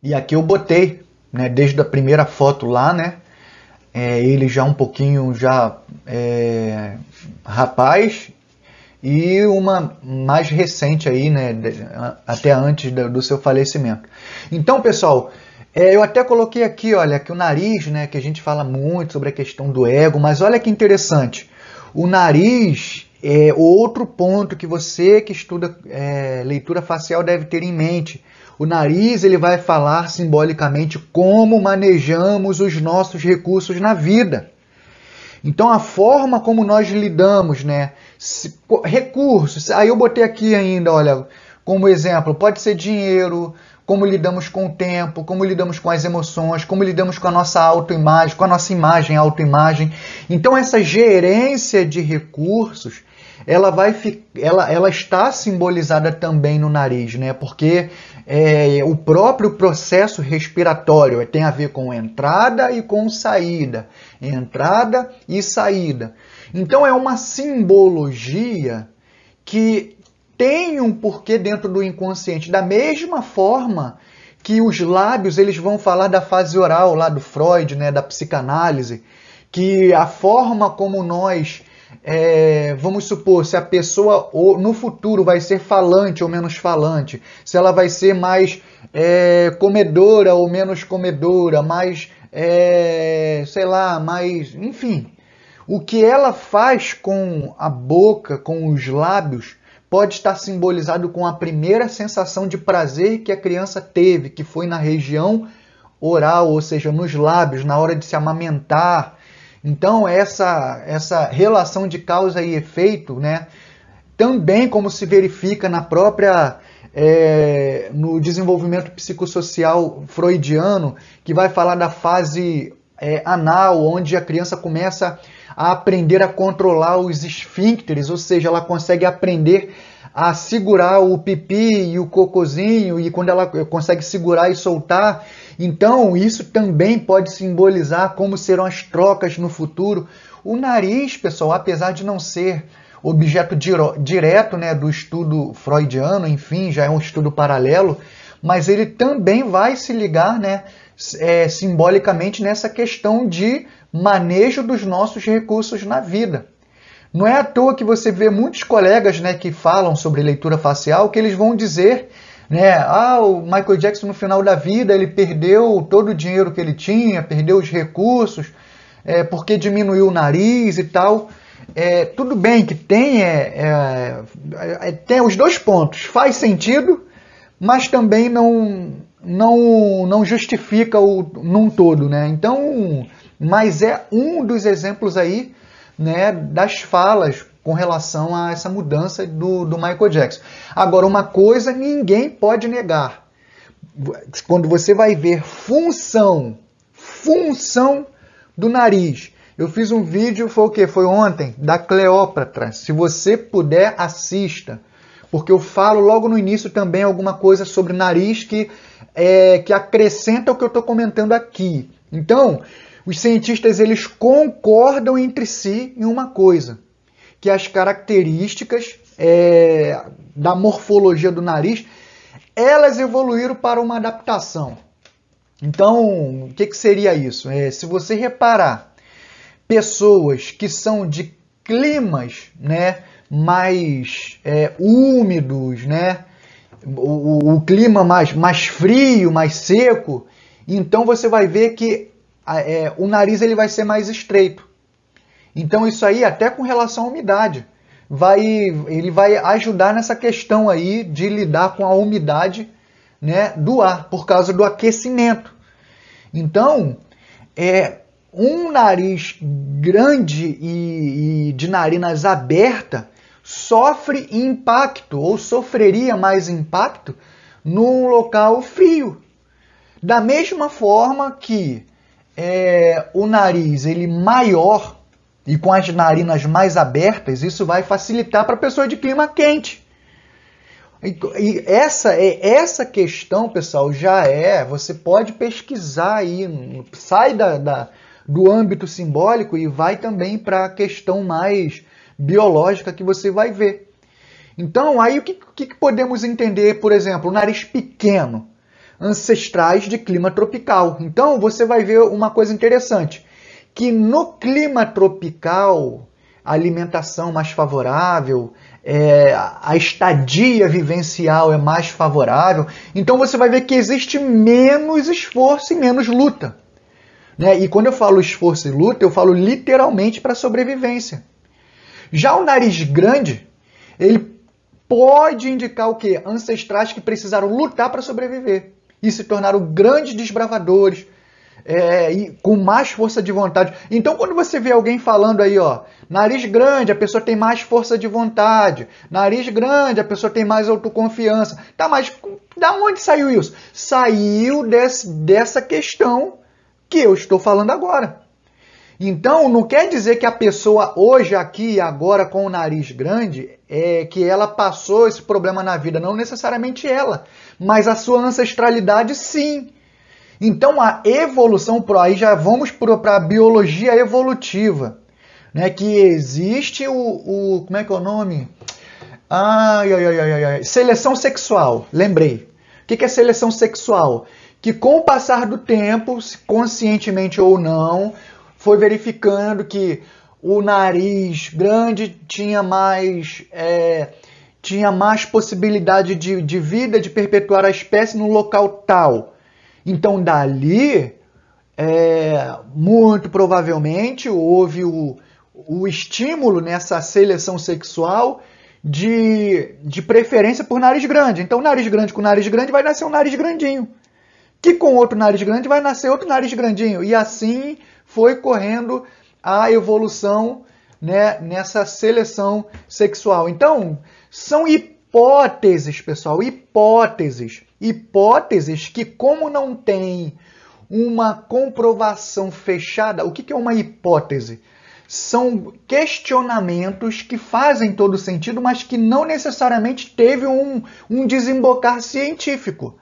E aqui eu botei, né, desde a primeira foto lá, né, é, ele já um pouquinho já é, rapaz e uma mais recente aí, né, até antes do seu falecimento. Então, pessoal, é, eu até coloquei aqui, olha, que o nariz, né, que a gente fala muito sobre a questão do ego, mas olha que interessante, o nariz é outro ponto que você que estuda é, leitura facial deve ter em mente. O nariz ele vai falar simbolicamente como manejamos os nossos recursos na vida. Então a forma como nós lidamos, né? Se, recursos. Aí eu botei aqui ainda, olha, como exemplo, pode ser dinheiro, como lidamos com o tempo, como lidamos com as emoções, como lidamos com a nossa autoimagem, com a nossa imagem, autoimagem. Então essa gerência de recursos ela vai ela, ela está simbolizada também no nariz, né? Porque é, o próprio processo respiratório tem a ver com entrada e com saída, entrada e saída. Então é uma simbologia que tem um porquê dentro do inconsciente, da mesma forma que os lábios eles vão falar da fase oral lá do Freud, né, da psicanálise, que a forma como nós é, vamos supor, se a pessoa ou, no futuro vai ser falante ou menos falante, se ela vai ser mais é, comedora ou menos comedora, mais, é, sei lá, mais. Enfim. O que ela faz com a boca, com os lábios, pode estar simbolizado com a primeira sensação de prazer que a criança teve, que foi na região oral, ou seja, nos lábios, na hora de se amamentar, então, essa, essa relação de causa e efeito, né, também como se verifica na própria é, no desenvolvimento psicossocial freudiano, que vai falar da fase é, anal, onde a criança começa a aprender a controlar os esfíncteres, ou seja, ela consegue aprender a segurar o pipi e o cocozinho, e quando ela consegue segurar e soltar. Então, isso também pode simbolizar como serão as trocas no futuro. O nariz, pessoal, apesar de não ser objeto direto né, do estudo freudiano, enfim, já é um estudo paralelo, mas ele também vai se ligar né, é, simbolicamente nessa questão de manejo dos nossos recursos na vida. Não é à toa que você vê muitos colegas né, que falam sobre leitura facial que eles vão dizer né, ah, o Michael Jackson no final da vida ele perdeu todo o dinheiro que ele tinha, perdeu os recursos, é, porque diminuiu o nariz e tal. É, tudo bem que tem, é, é, é tem os dois pontos, faz sentido, mas também não, não, não justifica o num todo, né? Então, mas é um dos exemplos aí né, das falas com relação a essa mudança do, do Michael Jackson. Agora, uma coisa ninguém pode negar. Quando você vai ver função, função do nariz. Eu fiz um vídeo, foi o que? Foi ontem, da Cleópatra. Se você puder, assista porque eu falo logo no início também alguma coisa sobre nariz que, é, que acrescenta o que eu estou comentando aqui. Então, os cientistas eles concordam entre si em uma coisa, que as características é, da morfologia do nariz, elas evoluíram para uma adaptação. Então, o que, que seria isso? É, se você reparar, pessoas que são de climas né, mais é, úmidos, né, o, o, o clima mais, mais frio, mais seco, então você vai ver que é, o nariz ele vai ser mais estreito. Então isso aí, até com relação à umidade, vai, ele vai ajudar nessa questão aí de lidar com a umidade né, do ar, por causa do aquecimento. Então, é, um nariz grande e, e de narinas abertas sofre impacto ou sofreria mais impacto num local frio. Da mesma forma que é, o nariz ele maior e com as narinas mais abertas, isso vai facilitar para a pessoa de clima quente. E, essa é essa questão, pessoal, já é. Você pode pesquisar aí, sai da, da do âmbito simbólico e vai também para a questão mais biológica que você vai ver. Então, aí o que, que podemos entender, por exemplo, o nariz pequeno? ancestrais de clima tropical. Então você vai ver uma coisa interessante, que no clima tropical, a alimentação mais favorável, é, a estadia vivencial é mais favorável. Então você vai ver que existe menos esforço e menos luta. Né? E quando eu falo esforço e luta, eu falo literalmente para sobrevivência. Já o nariz grande, ele pode indicar o que? Ancestrais que precisaram lutar para sobreviver e se tornaram grandes desbravadores, é, e com mais força de vontade. Então, quando você vê alguém falando aí, ó, nariz grande, a pessoa tem mais força de vontade, nariz grande, a pessoa tem mais autoconfiança. Tá, mas da onde saiu isso? Saiu desse, dessa questão que eu estou falando agora. Então, não quer dizer que a pessoa hoje, aqui, agora, com o nariz grande, é que ela passou esse problema na vida. Não necessariamente ela, mas a sua ancestralidade, sim. Então, a evolução, por aí já vamos para a biologia evolutiva, né? que existe o, o, como é que é o nome? Ai, ai, ai, ai, ai. Seleção sexual, lembrei. O que é seleção sexual? Que com o passar do tempo, conscientemente ou não, foi verificando que o nariz grande tinha mais é, tinha mais possibilidade de, de vida, de perpetuar a espécie no local tal. Então, dali, é, muito provavelmente, houve o, o estímulo nessa seleção sexual de, de preferência por nariz grande. Então, nariz grande com nariz grande vai nascer um nariz grandinho que com outro nariz grande vai nascer outro nariz grandinho. E assim foi correndo a evolução né, nessa seleção sexual. Então, são hipóteses, pessoal, hipóteses. Hipóteses que, como não tem uma comprovação fechada, o que é uma hipótese? São questionamentos que fazem todo sentido, mas que não necessariamente teve um, um desembocar científico.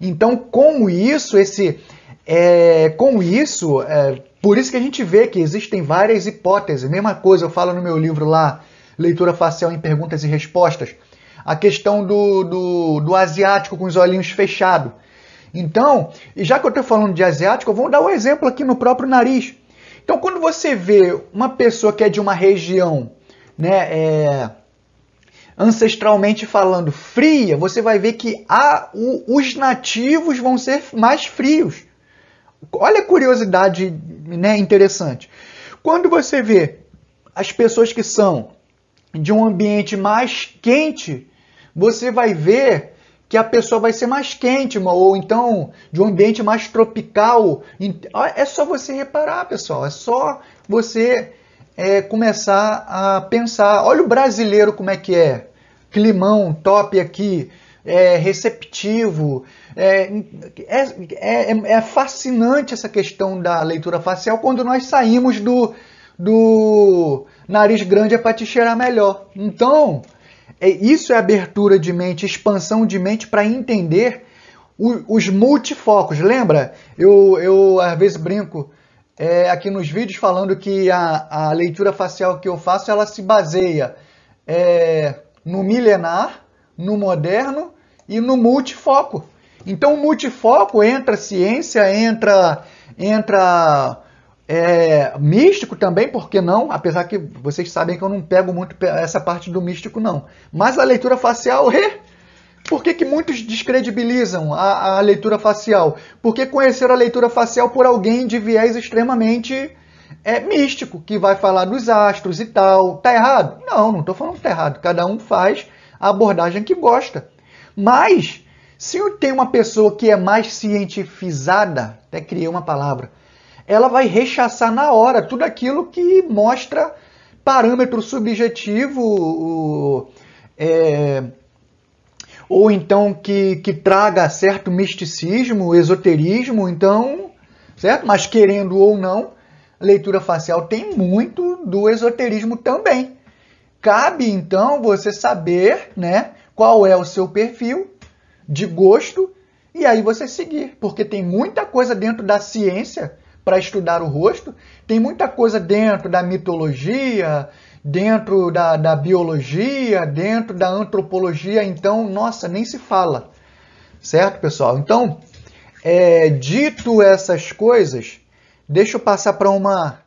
Então, com isso, esse, é, com isso, é, por isso que a gente vê que existem várias hipóteses. Mesma coisa, eu falo no meu livro lá, Leitura Facial em Perguntas e Respostas, a questão do, do, do asiático com os olhinhos fechados. Então, e já que eu estou falando de asiático, vou dar um exemplo aqui no próprio nariz. Então, quando você vê uma pessoa que é de uma região, né, é, ancestralmente falando, fria, você vai ver que a, o, os nativos vão ser mais frios. Olha a curiosidade né, interessante. Quando você vê as pessoas que são de um ambiente mais quente, você vai ver que a pessoa vai ser mais quente, ou então de um ambiente mais tropical. É só você reparar, pessoal. É só você é, começar a pensar. Olha o brasileiro como é que é climão top aqui, é, receptivo. É, é, é, é, fascinante essa questão da leitura facial quando nós saímos do, do nariz grande é para te cheirar melhor. Então, é, isso é abertura de mente, expansão de mente para entender o, os multifocos. Lembra? Eu, eu às vezes brinco é, aqui nos vídeos falando que a, a leitura facial que eu faço ela se baseia. É, no milenar, no moderno e no multifoco. Então, multifoco entra ciência, entra, entra é, místico também, por que não? Apesar que vocês sabem que eu não pego muito essa parte do místico, não. Mas a leitura facial, é. Por que, que muitos descredibilizam a, a leitura facial? Porque conheceram a leitura facial por alguém de viés extremamente é místico, que vai falar dos astros e tal. Tá errado? Não, não estou falando que tá errado. Cada um faz a abordagem que gosta. Mas, se tem uma pessoa que é mais cientificada, até criei uma palavra, ela vai rechaçar na hora tudo aquilo que mostra parâmetro subjetivo é, ou então que, que traga certo misticismo, esoterismo, então, certo? Mas querendo ou não, leitura facial tem muito do esoterismo também. Cabe então você saber, né, qual é o seu perfil de gosto e aí você seguir, porque tem muita coisa dentro da ciência para estudar o rosto, tem muita coisa dentro da mitologia, dentro da, da biologia, dentro da antropologia, então, nossa, nem se fala. Certo, pessoal? Então, é, dito essas coisas, Deixa eu passar para uma